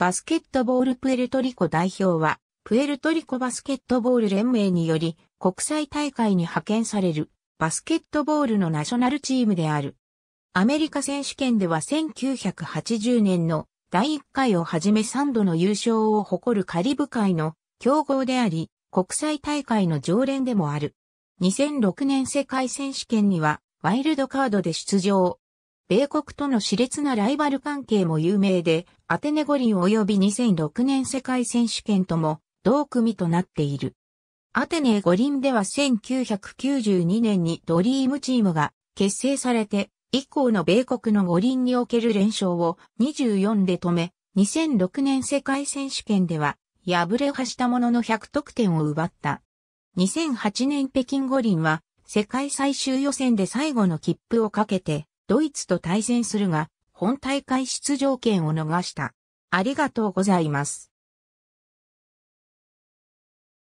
バスケットボールプエルトリコ代表は、プエルトリコバスケットボール連盟により国際大会に派遣されるバスケットボールのナショナルチームである。アメリカ選手権では1980年の第1回をはじめ3度の優勝を誇るカリブ海の強豪であり、国際大会の常連でもある。2006年世界選手権にはワイルドカードで出場。米国との熾烈なライバル関係も有名で、アテネ五輪及び2006年世界選手権とも同組となっている。アテネ五輪では1992年にドリームチームが結成されて、以降の米国の五輪における連勝を24で止め、2006年世界選手権では敗れはしたものの100得点を奪った。2008年北京五輪は世界最終予選で最後の切符をかけてドイツと対戦するが、本大会出場権を逃した。ありがとうございます。